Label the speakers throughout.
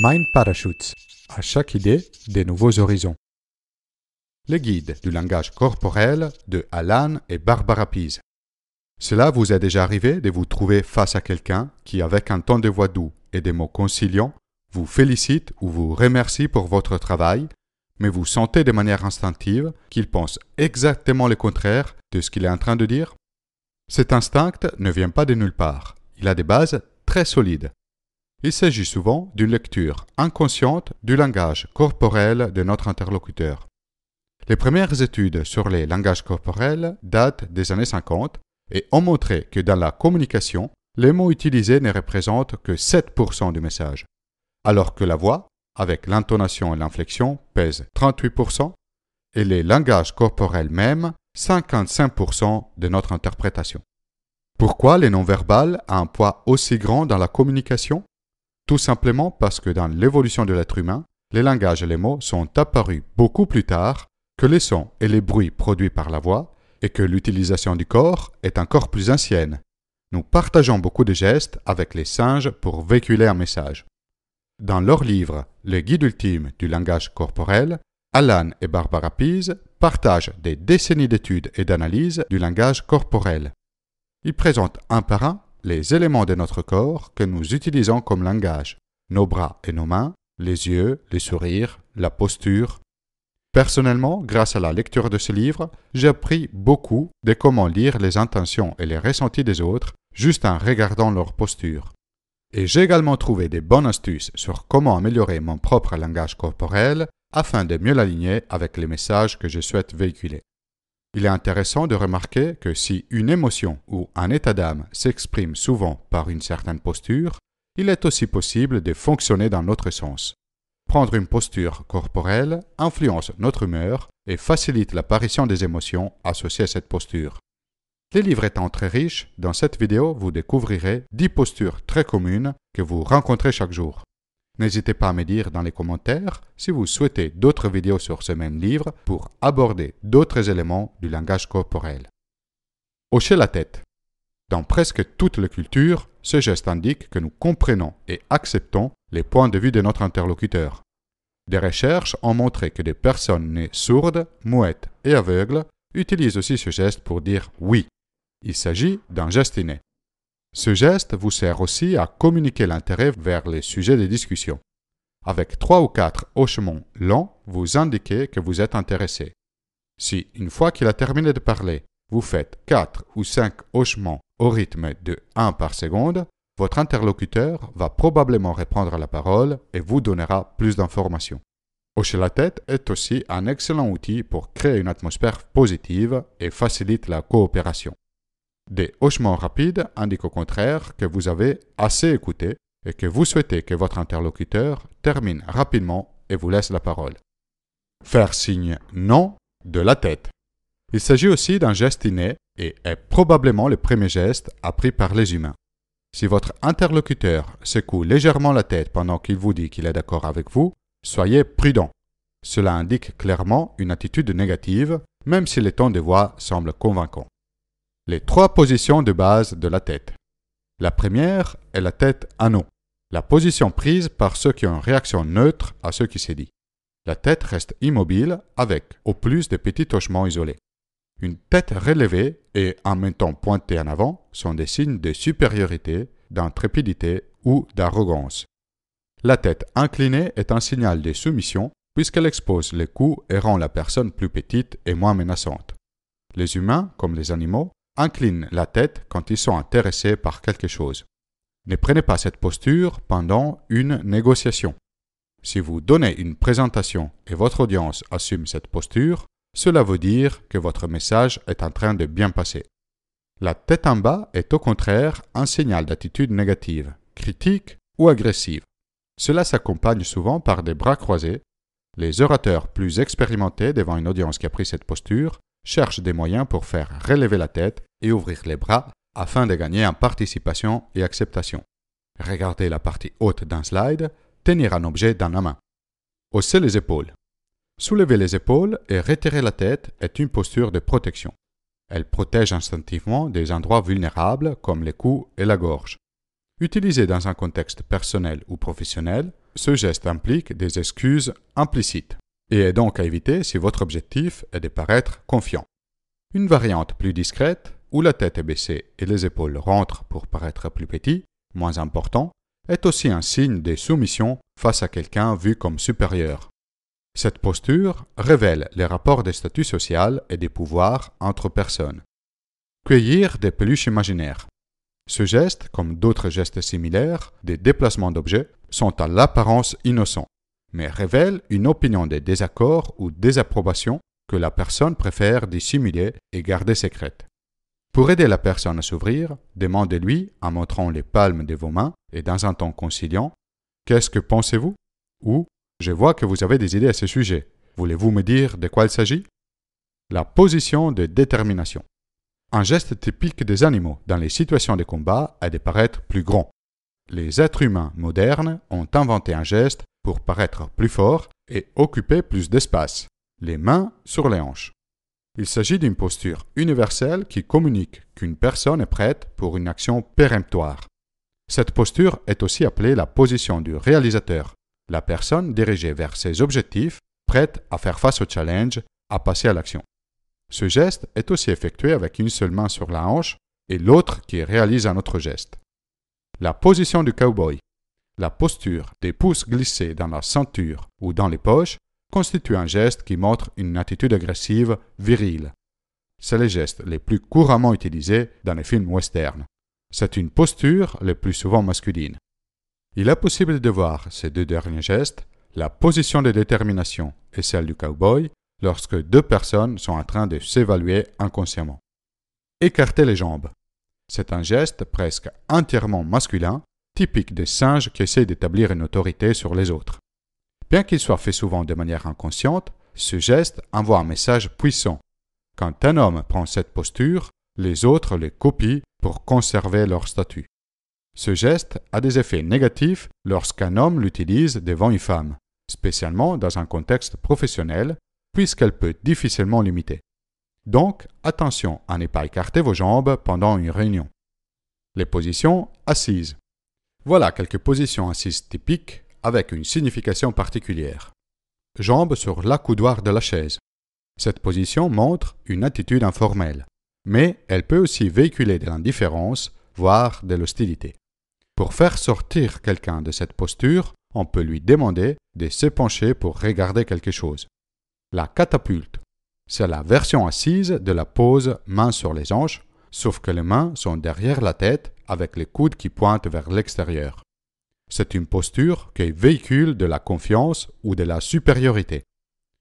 Speaker 1: Mind Parachutes. À chaque idée, des nouveaux horizons. Les guides du langage corporel de Alan et Barbara Pease. Cela vous est déjà arrivé de vous trouver face à quelqu'un qui, avec un ton de voix doux et des mots conciliants, vous félicite ou vous remercie pour votre travail, mais vous sentez de manière instinctive qu'il pense exactement le contraire de ce qu'il est en train de dire Cet instinct ne vient pas de nulle part. Il a des bases très solides. Il s'agit souvent d'une lecture inconsciente du langage corporel de notre interlocuteur. Les premières études sur les langages corporels datent des années 50 et ont montré que dans la communication, les mots utilisés ne représentent que 7% du message, alors que la voix, avec l'intonation et l'inflexion, pèse 38% et les langages corporels même 55% de notre interprétation. Pourquoi les non-verbales a un poids aussi grand dans la communication tout simplement parce que dans l'évolution de l'être humain, les langages et les mots sont apparus beaucoup plus tard que les sons et les bruits produits par la voix, et que l'utilisation du corps est encore plus ancienne. Nous partageons beaucoup de gestes avec les singes pour véhiculer un message. Dans leur livre Le guide ultime du langage corporel, Alan et Barbara Pease partagent des décennies d'études et d'analyses du langage corporel. Ils présentent un par un les éléments de notre corps que nous utilisons comme langage, nos bras et nos mains, les yeux, les sourires, la posture. Personnellement, grâce à la lecture de ce livre, j'ai appris beaucoup de comment lire les intentions et les ressentis des autres juste en regardant leur posture. Et j'ai également trouvé des bonnes astuces sur comment améliorer mon propre langage corporel afin de mieux l'aligner avec les messages que je souhaite véhiculer. Il est intéressant de remarquer que si une émotion ou un état d'âme s'exprime souvent par une certaine posture, il est aussi possible de fonctionner dans l'autre sens. Prendre une posture corporelle influence notre humeur et facilite l'apparition des émotions associées à cette posture. Les livres étant très riches, dans cette vidéo, vous découvrirez 10 postures très communes que vous rencontrez chaque jour. N'hésitez pas à me dire dans les commentaires si vous souhaitez d'autres vidéos sur ce même livre pour aborder d'autres éléments du langage corporel. Hocher la tête. Dans presque toutes les cultures, ce geste indique que nous comprenons et acceptons les points de vue de notre interlocuteur. Des recherches ont montré que des personnes nées sourdes, mouettes et aveugles utilisent aussi ce geste pour dire oui. Il s'agit d'un geste inné. Ce geste vous sert aussi à communiquer l'intérêt vers les sujets de discussion. Avec trois ou quatre hochements lents, vous indiquez que vous êtes intéressé. Si, une fois qu'il a terminé de parler, vous faites quatre ou cinq hochements au rythme de 1 par seconde, votre interlocuteur va probablement reprendre la parole et vous donnera plus d'informations. Hocher la tête est aussi un excellent outil pour créer une atmosphère positive et facilite la coopération. Des hochements rapides indiquent au contraire que vous avez assez écouté et que vous souhaitez que votre interlocuteur termine rapidement et vous laisse la parole. Faire signe non de la tête. Il s'agit aussi d'un geste inné et est probablement le premier geste appris par les humains. Si votre interlocuteur secoue légèrement la tête pendant qu'il vous dit qu'il est d'accord avec vous, soyez prudent. Cela indique clairement une attitude négative, même si le ton de voix semble convaincant les trois positions de base de la tête. La première est la tête anneau, la position prise par ceux qui ont une réaction neutre à ce qui s'est dit. La tête reste immobile avec, au plus, des petits hochements isolés. Une tête relevée et en même temps pointée en avant sont des signes de supériorité, d'intrépidité ou d'arrogance. La tête inclinée est un signal de soumission puisqu'elle expose les coups et rend la personne plus petite et moins menaçante. Les humains, comme les animaux, inclinent la tête quand ils sont intéressés par quelque chose. Ne prenez pas cette posture pendant une négociation. Si vous donnez une présentation et votre audience assume cette posture, cela veut dire que votre message est en train de bien passer. La tête en bas est au contraire un signal d'attitude négative, critique ou agressive. Cela s'accompagne souvent par des bras croisés. Les orateurs plus expérimentés devant une audience qui a pris cette posture cherche des moyens pour faire relever la tête et ouvrir les bras afin de gagner en participation et acceptation. Regardez la partie haute d'un slide, tenir un objet dans la main. Hausser les épaules. Soulever les épaules et retirer la tête est une posture de protection. Elle protège instinctivement des endroits vulnérables comme les coups et la gorge. Utilisé dans un contexte personnel ou professionnel, ce geste implique des excuses implicites et est donc à éviter si votre objectif est de paraître confiant. Une variante plus discrète, où la tête est baissée et les épaules rentrent pour paraître plus petit, moins important, est aussi un signe de soumission face à quelqu'un vu comme supérieur. Cette posture révèle les rapports des statuts social et des pouvoirs entre personnes. Cueillir des peluches imaginaires. Ce geste, comme d'autres gestes similaires, des déplacements d'objets, sont à l'apparence innocents, révèle une opinion de désaccord ou désapprobation que la personne préfère dissimuler et garder secrète. Pour aider la personne à s'ouvrir, demandez-lui, en montrant les palmes de vos mains et dans un ton conciliant, Qu'est-ce que pensez-vous ou Je vois que vous avez des idées à ce sujet. Voulez-vous me dire de quoi il s'agit La position de détermination. Un geste typique des animaux dans les situations de combat a de paraître plus grand. Les êtres humains modernes ont inventé un geste pour paraître plus fort et occuper plus d'espace, les mains sur les hanches. Il s'agit d'une posture universelle qui communique qu'une personne est prête pour une action péremptoire. Cette posture est aussi appelée la position du réalisateur, la personne dirigée vers ses objectifs, prête à faire face au challenge, à passer à l'action. Ce geste est aussi effectué avec une seule main sur la hanche et l'autre qui réalise un autre geste. La position du cowboy la posture des pouces glissés dans la ceinture ou dans les poches constitue un geste qui montre une attitude agressive virile. C'est le geste le plus couramment utilisé dans les films westerns. C'est une posture le plus souvent masculine. Il est possible de voir ces deux derniers gestes, la position de détermination et celle du cowboy, lorsque deux personnes sont en train de s'évaluer inconsciemment. Écarter les jambes. C'est un geste presque entièrement masculin typique des singes qui essaient d'établir une autorité sur les autres. Bien qu'il soit fait souvent de manière inconsciente, ce geste envoie un message puissant. Quand un homme prend cette posture, les autres les copient pour conserver leur statut. Ce geste a des effets négatifs lorsqu'un homme l'utilise devant une femme, spécialement dans un contexte professionnel, puisqu'elle peut difficilement l'imiter. Donc, attention à ne pas écarter vos jambes pendant une réunion. Les positions assises, voilà quelques positions assises typiques avec une signification particulière. Jambes sur l'accoudoir de la chaise. Cette position montre une attitude informelle, mais elle peut aussi véhiculer de l'indifférence, voire de l'hostilité. Pour faire sortir quelqu'un de cette posture, on peut lui demander de se pencher pour regarder quelque chose. La catapulte, c'est la version assise de la pose main sur les hanches, sauf que les mains sont derrière la tête avec les coudes qui pointent vers l'extérieur. C'est une posture qui véhicule de la confiance ou de la supériorité.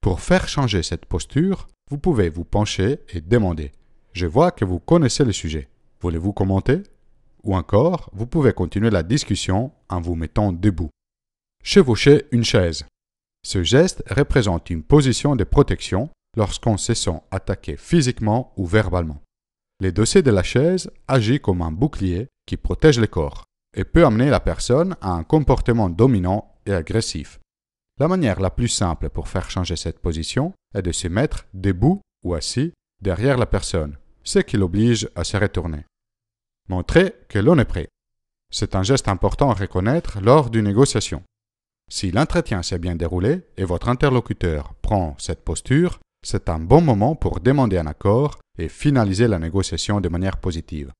Speaker 1: Pour faire changer cette posture, vous pouvez vous pencher et demander ⁇ Je vois que vous connaissez le sujet. Voulez-vous commenter ?⁇ Ou encore, vous pouvez continuer la discussion en vous mettant debout. Chevaucher une chaise. Ce geste représente une position de protection lorsqu'on se sent attaqué physiquement ou verbalement. Le dossier de la chaise agit comme un bouclier qui protège le corps et peut amener la personne à un comportement dominant et agressif. La manière la plus simple pour faire changer cette position est de se mettre debout ou assis derrière la personne, ce qui l'oblige à se retourner. Montrez que l'on est prêt. C'est un geste important à reconnaître lors d'une négociation. Si l'entretien s'est bien déroulé et votre interlocuteur prend cette posture, c'est un bon moment pour demander un accord et finaliser la négociation de manière positive.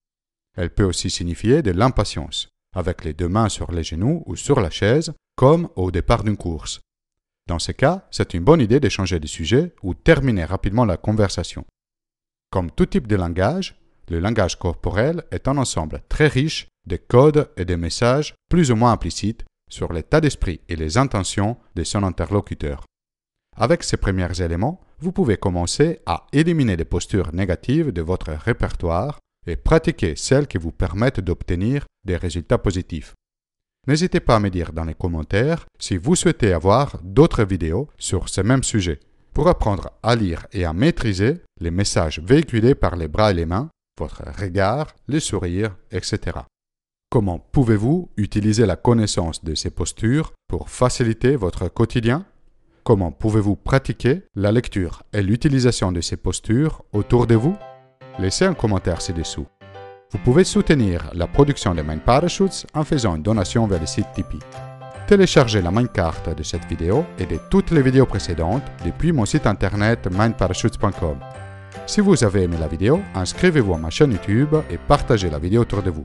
Speaker 1: Elle peut aussi signifier de l'impatience, avec les deux mains sur les genoux ou sur la chaise, comme au départ d'une course. Dans ce cas, c'est une bonne idée d'échanger de sujet ou terminer rapidement la conversation. Comme tout type de langage, le langage corporel est un ensemble très riche de codes et de messages plus ou moins implicites sur l'état d'esprit et les intentions de son interlocuteur. Avec ces premiers éléments, vous pouvez commencer à éliminer les postures négatives de votre répertoire et pratiquer celles qui vous permettent d'obtenir des résultats positifs. N'hésitez pas à me dire dans les commentaires si vous souhaitez avoir d'autres vidéos sur ce même sujet pour apprendre à lire et à maîtriser les messages véhiculés par les bras et les mains, votre regard, le sourire, etc. Comment pouvez-vous utiliser la connaissance de ces postures pour faciliter votre quotidien Comment pouvez-vous pratiquer la lecture et l'utilisation de ces postures autour de vous Laissez un commentaire ci-dessous. Vous pouvez soutenir la production de Mind Parachutes en faisant une donation vers le site Tipeee. Téléchargez la carte de cette vidéo et de toutes les vidéos précédentes depuis mon site internet mindparachutes.com. Si vous avez aimé la vidéo, inscrivez-vous à ma chaîne YouTube et partagez la vidéo autour de vous.